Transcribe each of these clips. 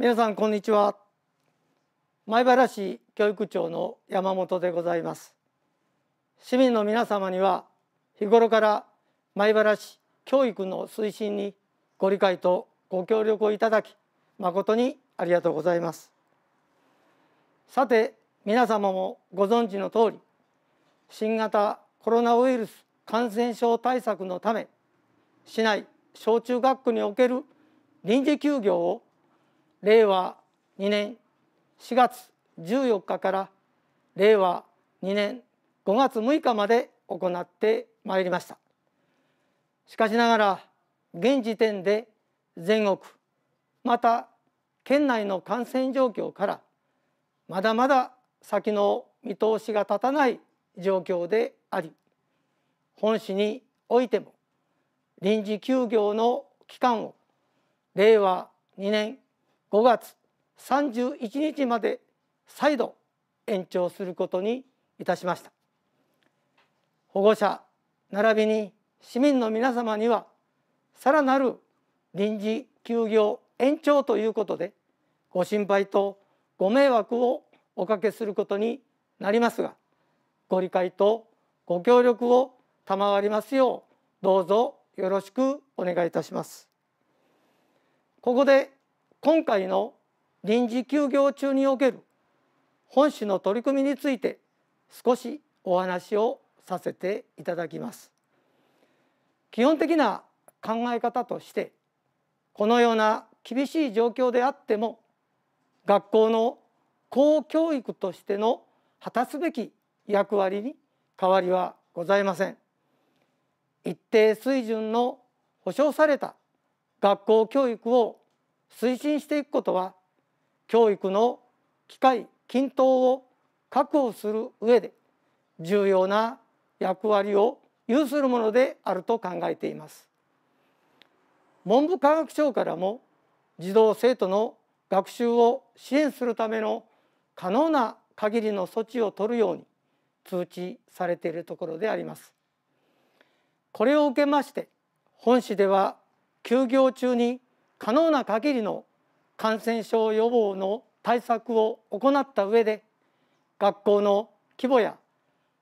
皆さんこんにちは米原市教育長の山本でございます市民の皆様には日頃から米原市教育の推進にご理解とご協力をいただき誠にありがとうございますさて皆様もご存知の通り新型コロナウイルス感染症対策のため市内小中学校における臨時休業を令和2年4月14日から令和2年5月6日まで行ってまいりましたしかしながら現時点で全国また県内の感染状況からまだまだ先の見通しが立たない状況であり本市においても臨時休業の期間を令和2年5月31日まで再度延長することにいたしました保護者並びに市民の皆様にはさらなる臨時休業延長ということでご心配とご迷惑をおかけすることになりますがご理解とご協力を賜りますようどうぞよろしくお願いいたします。ここで今回の臨時休業中における本市の取り組みについて少しお話をさせていただきます。基本的な考え方としてこのような厳しい状況であっても学校の公教育としての果たすべき役割に変わりはございません。一定水準の保障された学校教育を推進していくことは教育の機会均等を確保する上で重要な役割を有するものであると考えています文部科学省からも児童生徒の学習を支援するための可能な限りの措置を取るように通知されているところでありますこれを受けまして本市では休業中に可能な限りの感染症予防の対策を行った上で学校の規模や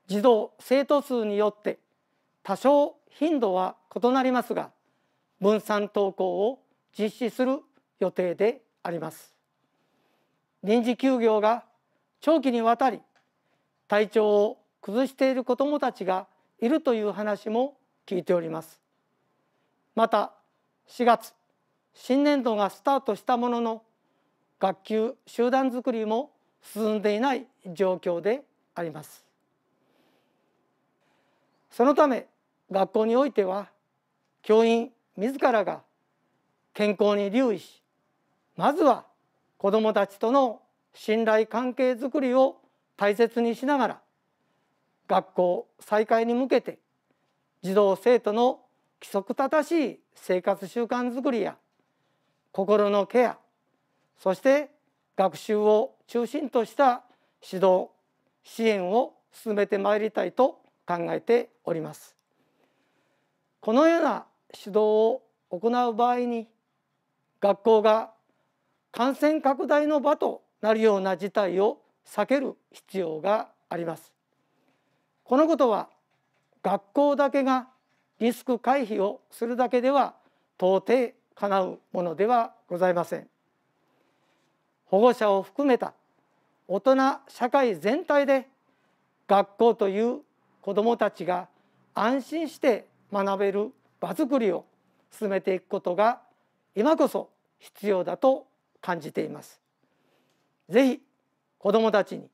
児童生徒数によって多少頻度は異なりますが分散登校を実施する予定であります臨時休業が長期にわたり体調を崩している子どもたちがいるという話も聞いておりますまた4月新年度がスタートしたものの学級集団づくりも進んでいない状況であります。そのため学校においては教員自らが健康に留意しまずは子どもたちとの信頼関係づくりを大切にしながら学校再開に向けて児童生徒の規則正しい生活習慣づくりや心のケアそして学習を中心とした指導支援を進めてまいりたいと考えております。このような指導を行う場合に学校が感染拡大の場となるような事態を避ける必要があります。このことは学校だけがリスク回避をするだけでは到底かなうものではございません保護者を含めた大人社会全体で学校という子どもたちが安心して学べる場づくりを進めていくことが今こそ必要だと感じています。ぜひ子どもたちに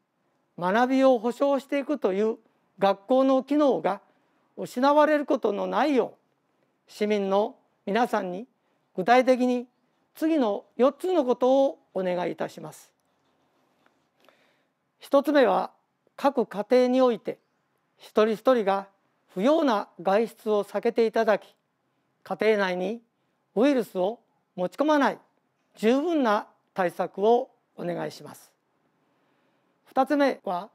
学びを保障していくという学校の機能が失われることのないよう市民の皆さんに具体的に次の4つのことをお願いいたします。1つ目は各家庭において一人一人が不要な外出を避けていただき家庭内にウイルスを持ち込まない十分な対策をお願いします。2つ目は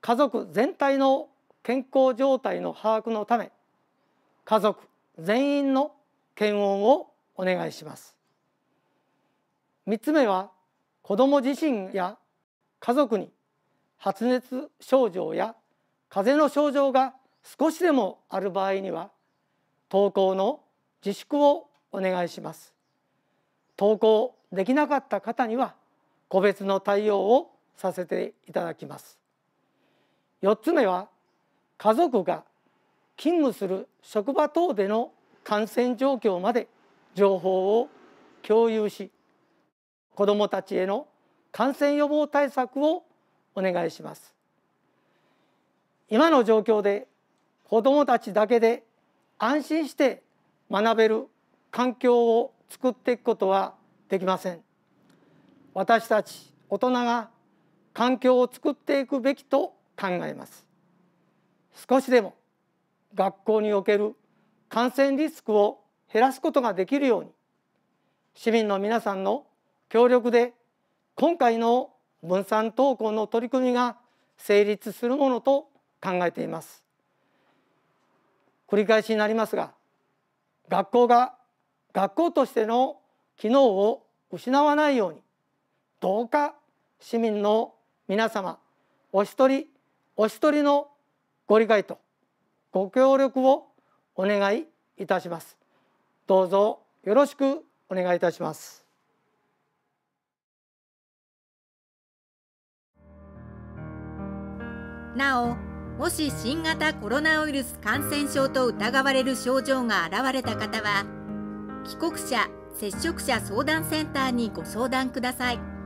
家族全体の健康状態の把握のため家族全員の検温をお願いします3つ目は子ども自身や家族に発熱症状や風邪の症状が少しでもある場合には登校の自粛をお願いします登校できなかった方には個別の対応をさせていただきます4つ目は家族が勤務する職場等での感染状況まで情報を共有し子どもたちへの感染予防対策をお願いします今の状況で子どもたちだけで安心して学べる環境を作っていくことはできません私たち大人が環境を作っていくべきと考えます少しでも学校における感染リスクを減らすことができるように市民の皆さんの協力で今回の分散登校の取り組みが成立するものと考えています繰り返しになりますが学校が学校としての機能を失わないようにどうか市民の皆様お一人お一人のご理解とご協力をお願いいたします。どうぞよろしくお願いいたします。なおもし新型コロナウイルス感染症と疑われる症状が現れた方は帰国者接触者相談センターにご相談ください。